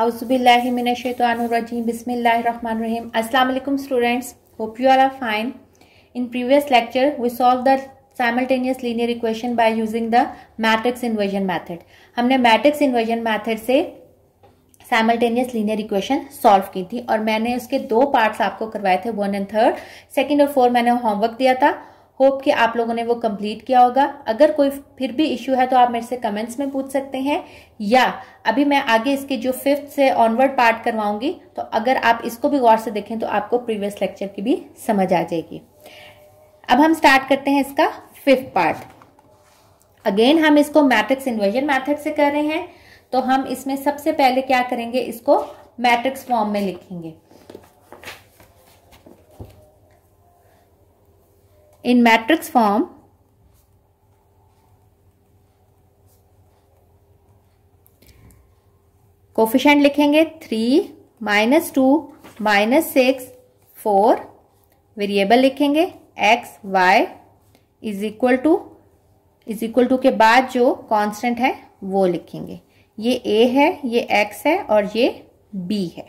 आउज़बिल्लिमिनशैतरजीम बिसमीम students hope you are are fine in previous lecture we solve the simultaneous linear equation by using the matrix inversion method हमने matrix inversion method से simultaneous linear equation solve की थी और मैंने उसके दो parts आपको करवाए थे वन एंड थर्ड सेकेंड और फोर मैंने होमवर्क दिया था होप कि आप लोगों ने वो कंप्लीट किया होगा अगर कोई फिर भी इश्यू है तो आप मेरे से कमेंट्स में पूछ सकते हैं या अभी मैं आगे इसके जो फिफ्थ से ऑनवर्ड पार्ट करवाऊंगी तो अगर आप इसको भी गौर से देखें तो आपको प्रीवियस लेक्चर की भी समझ आ जाएगी अब हम स्टार्ट करते हैं इसका फिफ्थ पार्ट अगेन हम इसको मैट्रिक्स इन्वर्जन मैथड से कर रहे हैं तो हम इसमें सबसे पहले क्या करेंगे इसको मैट्रिक्स फॉर्म में लिखेंगे in matrix form कोफिशेंट लिखेंगे three minus two minus six four variable लिखेंगे X Y is equal to is equal to के बाद जो कांस्टेंट है वो लिखेंगे ये ए है ये एक्स है और ये बी है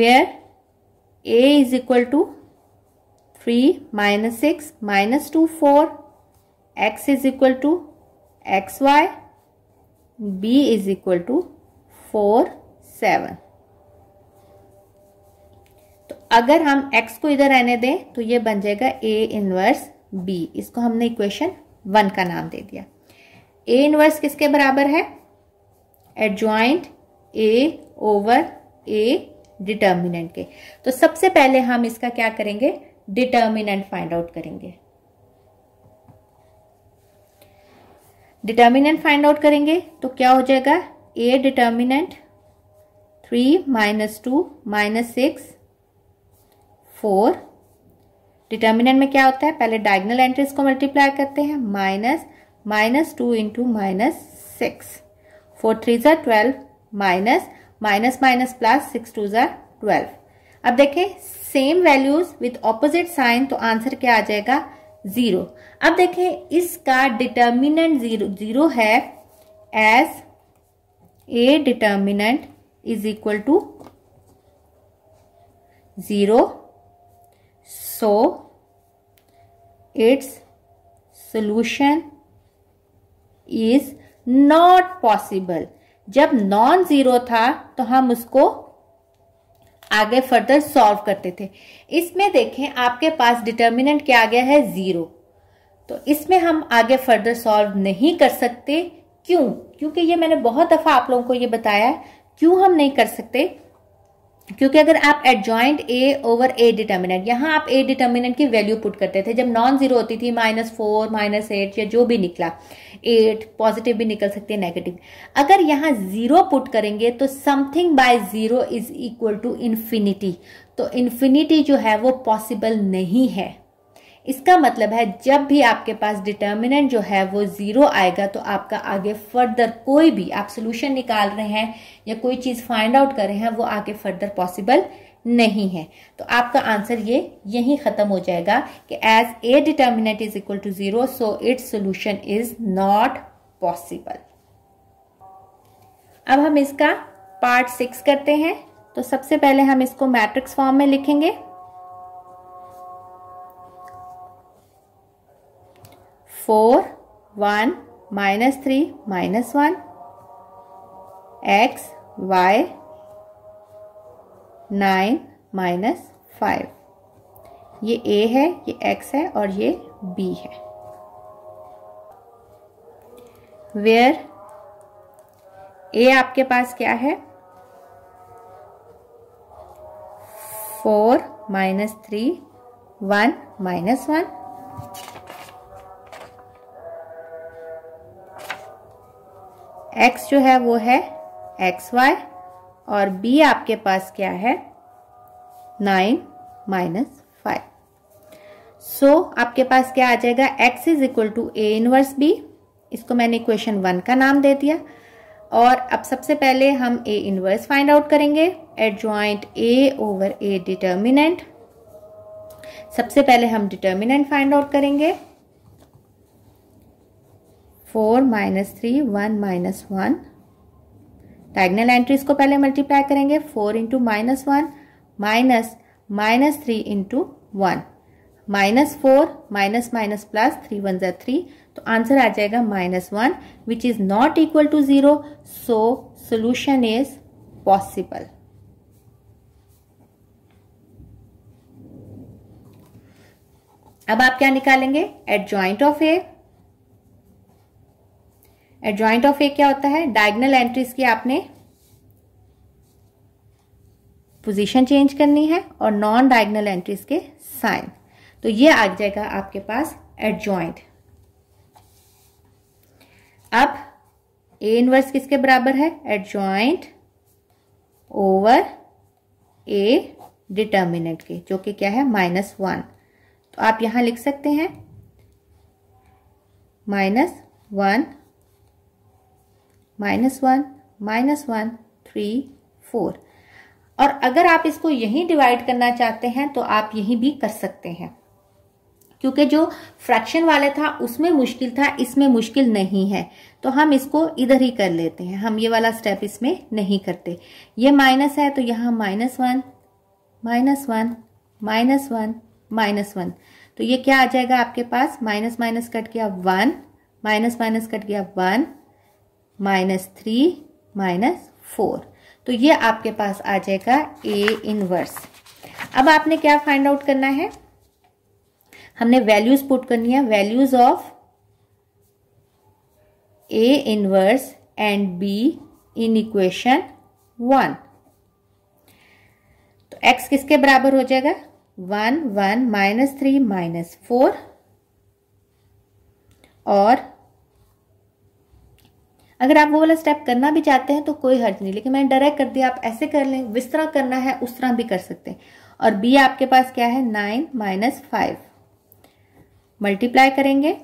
where a is equal to 3 minus 6 minus 2 4 x is equal to xy b is equal to 4 7 तो अगर हम x को इधर रहने दें तो ये बन जाएगा a इनवर्स b इसको हमने इक्वेशन वन का नाम दे दिया a इनवर्स किसके बराबर है adjoint a over a determinant के तो सबसे पहले हम इसका क्या करेंगे डिटर्मिनेंट फाइंड आउट करेंगे डिटर्मिनेंट फाइंड आउट करेंगे तो क्या हो जाएगा A determinant three minus two minus six four determinant में क्या होता है पहले डायगनल एंट्रीज को मल्टीप्लाई करते हैं minus minus two into minus six four three are twelve minus minus minus plus six two are twelve अब देखें same values with opposite sign तो आंसर क्या आ जाएगा जीरो अब देखें इसका डिटर्मिनेंट जीरो जीरो है as A determinant is equal to zero so it's solution is not possible जब नॉन जीरो था तो हम उसको आगे फर्दर सॉल्व करते थे इसमें देखें आपके पास डिटर्मिनेंट क्या आ गया है जीरो तो इसमें हम आगे फर्दर सॉल्व नहीं कर सकते क्यों क्योंकि ये मैंने बहुत दफा आप लोगों को ये बताया क्यों हम नहीं कर सकते क्योंकि अगर आप adjoint A over A determinant यहाँ आप ए डिटर्मिनेंट की वैल्यू पुट करते थे जब नॉन जीरो होती थी माइनस फोर माइनस एट या जो भी निकला एट पॉजिटिव भी निकल सकते हैं नेगेटिव अगर यहाँ जीरो पुट करेंगे तो something by zero is equal to infinity तो इन्फिनिटी जो है वो पॉसिबल नहीं है इसका मतलब है जब भी आपके पास डिटर्मिनेंट जो है वो ज़ीरो आएगा तो आपका आगे फर्दर कोई भी आप सोल्यूशन निकाल रहे हैं या कोई चीज़ फाइंड आउट कर रहे हैं वो आगे फर्दर पॉसिबल नहीं है तो आपका आंसर ये यही ख़त्म हो जाएगा कि as A determinant is equal to zero so it's solution is not possible अब हम इसका पार्ट सिक्स करते हैं तो सबसे पहले हम इसको मैट्रिक्स फॉर्म में लिखेंगे four one minus three minus one X Y nine minus five ये ए है ये एक्स है और ये बी है वेयर ए आपके पास क्या है four minus three one minus one X जो है वो है एक्स वाई और बी आपके पास क्या है नाइन माइनस फाइव सो आपके पास क्या आ जाएगा X is equal to A inverse B इसको मैंने क्वेश्चन वन का नाम दे दिया और अब सबसे पहले हम ए इनवर्स फाइंड आउट करेंगे adjoint A over A determinant सबसे पहले हम डिटर्मिनेंट फाइंड आउट करेंगे four minus three one minus one diagonal entries को पहले मल्टीप्लाई करेंगे four into minus one minus minus three into one minus four minus minus plus three one are three तो answer आ जाएगा minus one which is not equal to zero so solution is possible अब आप क्या निकालेंगे adjoint of A adjoint of A क्या होता है डायगनल एंट्रीज की आपने पोजीशन चेंज करनी है और नॉन डायगनल एंट्रीज के साइन तो ये आ जाएगा आपके पास एडजॉइंट अब ए इनवर्स किसके बराबर है एडजॉइंट ओवर ए डिटर्मिनेंट के जो कि क्या है माइनस वन तो आप यहां लिख सकते हैं minus one minus one minus one three four और अगर आप इसको यहीं डिवाइड करना चाहते हैं तो आप यहीं भी कर सकते हैं क्योंकि जो फ्रैक्शन वाले था उसमें मुश्किल था इसमें मुश्किल नहीं है तो हम इसको इधर ही कर लेते हैं हम ये वाला स्टेप इसमें नहीं करते ये माइनस है तो यहाँ minus one minus one minus one minus one तो ये क्या आ जाएगा आपके पास माइनस माइनस कट गया वन माइनस माइनस कट गया one minus three minus four तो ये आपके पास आ जाएगा ए इनवर्स अब आपने क्या फाइंड आउट करना है हमने वैल्यूज पुट करनी है values of A inverse and B in equation one तो एक्स किसके बराबर हो जाएगा one one minus three minus four और अगर आप वो वाला स्टेप करना भी चाहते हैं तो कोई हर्ज नहीं लेकिन मैंने डायरेक्ट कर दिया आप ऐसे कर लें जिस तरह करना है उस तरह भी कर सकते हैं और बी आपके पास क्या है नाइन माइनस फाइव मल्टीप्लाई करेंगे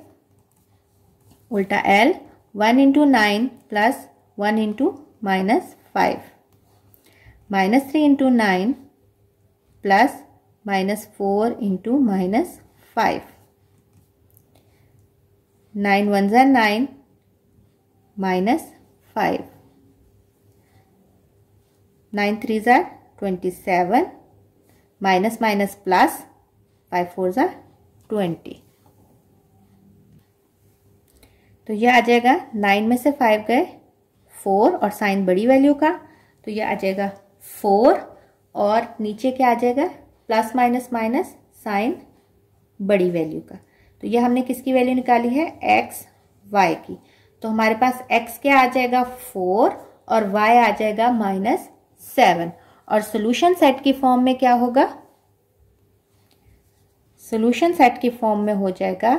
उल्टा L one into nine plus one into minus five minus three into nine plus minus four into minus five nine one are nine minus five nine three are twenty seven minus minus plus five four are twenty तो यह आ जाएगा nine में से five गए four और sign बड़ी value का तो यह आ जाएगा फोर और नीचे क्या आ जाएगा प्लस माइनस माइनस साइन बड़ी वैल्यू का तो यह हमने किसकी वैल्यू निकाली है एक्स वाई की तो हमारे पास x क्या आ जाएगा फोर और y आ जाएगा माइनस सेवन और सोल्यूशन सेट की फॉर्म में क्या होगा सोल्यूशन सेट की फॉर्म में हो जाएगा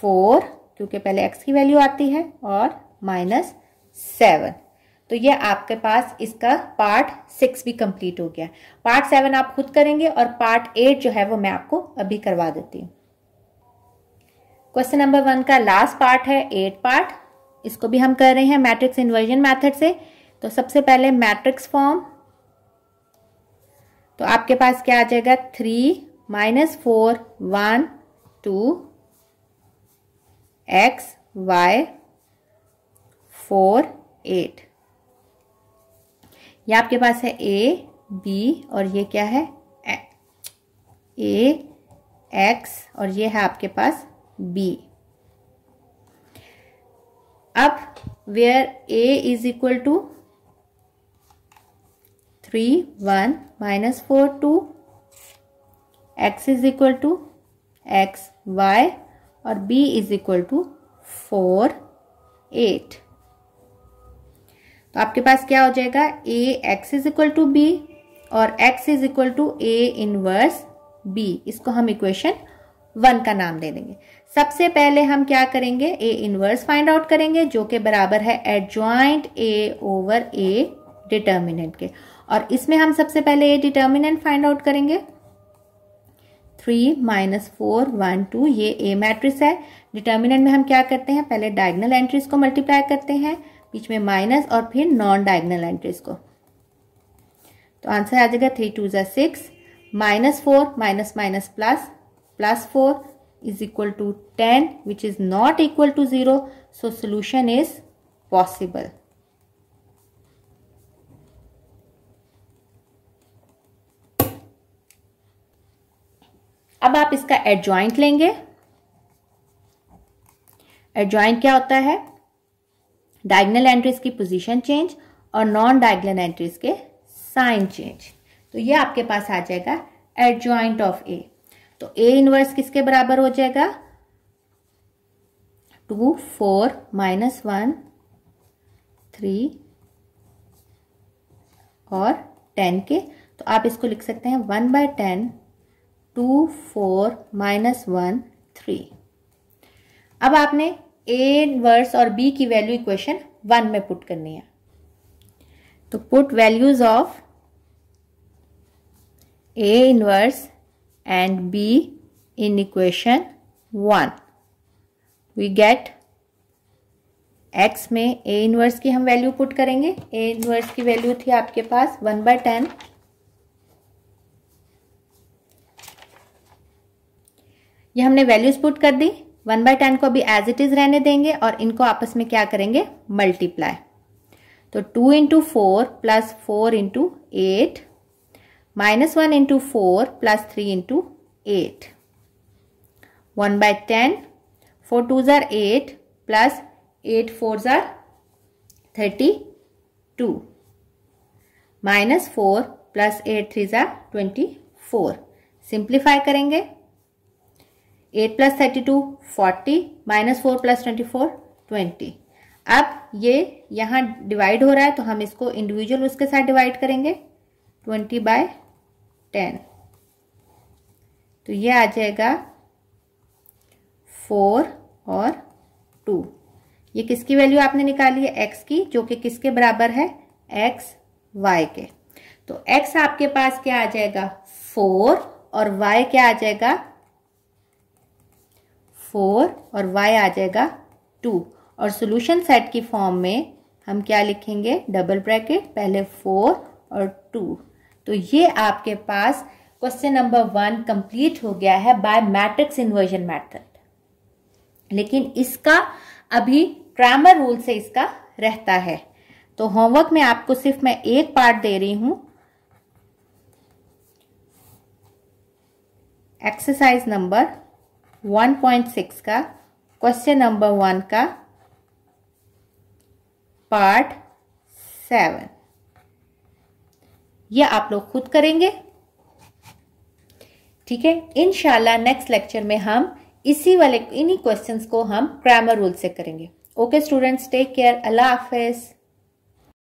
फोर क्योंकि पहले एक्स की वैल्यू आती है और माइनस सेवन तो ये आपके पास इसका पार्ट सिक्स भी कंप्लीट हो गया पार्ट सेवन आप खुद करेंगे और पार्ट एट जो है वो मैं आपको अभी करवा देती हूँ क्वेश्चन नंबर वन का लास्ट पार्ट है एट पार्ट इसको भी हम कर रहे हैं मैट्रिक्स इन्वर्जन मेथड से तो सबसे पहले मैट्रिक्स फॉर्म तो आपके पास क्या आ जाएगा three minus four one two X Y four eight ये आपके पास है ए बी और ये क्या है ए एक्स और ये है आपके पास बी अब where A is equal to three one minus four two X is equal to X Y और B is equal to four eight तो आपके पास क्या हो जाएगा A X is equal to B और X is equal to A inverse B इसको हम इक्वेशन वन का नाम दे देंगे सबसे पहले हम क्या करेंगे ए इनवर्स फाइंड आउट करेंगे जो के बराबर है adjoint A over A determinant के और इसमें हम सबसे पहले ए डिटर्मिनेंट फाइंड आउट करेंगे three minus four one two ये ए मैट्रिक्स है डिटर्मिनेंट में हम क्या करते हैं पहले डायगनल एंट्रीज को मल्टीप्लाई करते हैं बीच में माइनस और फिर नॉन डायगनल एंट्रीज को तो आंसर आ जाएगा three two are six minus four minus minus plus plus 4 is equal to 10 which is not equal to 0. So solution is possible. अब आप इसका एडजॉइंट लेंगे एडजॉइंट क्या होता है डायगनल एंट्रीज की पोजीशन चेंज और नॉन डायगनल एंट्रीज के साइन चेंज तो ये आपके पास आ जाएगा एडजॉइंट ऑफ ए तो ए इनवर्स किसके बराबर हो जाएगा two four minus one three और टेन के तो आप इसको लिख सकते हैं one by ten two four minus one three अब आपने ए इनवर्स और बी की वैल्यू इक्वेशन वन में पुट करनी है तो put values of A inverse and B in equation 1. We get x में A इनवर्स की हम वैल्यू पुट करेंगे A इनवर्स की वैल्यू थी आपके पास वन बाय टेन ये हमने वैल्यूज पुट कर दी वन बाय टेन को अभी एज इट इज रहने देंगे और इनको आपस में क्या करेंगे मल्टीप्लाई तो two into four plus four into eight minus 1 into 4 plus 3 into 8. 1 by 10, 4 2s are 8 plus 8 4s are 32. Minus 4 plus 8 3s are 24. Simplify करेंगे 8 plus thirty two forty minus four plus twenty four twenty अब ये यहाँ divide हो रहा है तो हम इसको इंडिविजुअल उसके साथ डिवाइड करेंगे ट्वेंटी बाय टेन तो ये आ जाएगा फोर और टू ये किसकी वैल्यू आपने निकाली है एक्स की जो कि किसके बराबर है एक्स वाई के तो एक्स आपके पास क्या आ जाएगा फोर और वाई क्या आ जाएगा फोर और वाई आ जाएगा टू और सॉल्यूशन सेट की फॉर्म में हम क्या लिखेंगे डबल ब्रैकेट पहले फोर और टू तो ये आपके पास क्वेश्चन नंबर वन कंप्लीट हो गया है बाय मैट्रिक्स इन्वर्जन मेथड लेकिन इसका अभी ग्रामर रूल से इसका रहता है तो होमवर्क में आपको सिर्फ मैं एक पार्ट दे रही हूं एक्सरसाइज नंबर 1.6 का क्वेश्चन नंबर वन का पार्ट सेवन यह आप लोग खुद करेंगे ठीक है इनशाला नेक्स्ट लेक्चर में हम इसी वाले इन्हीं क्वेश्चंस को हम ग्रामर रूल से करेंगे okay students take care Allah हाफिज़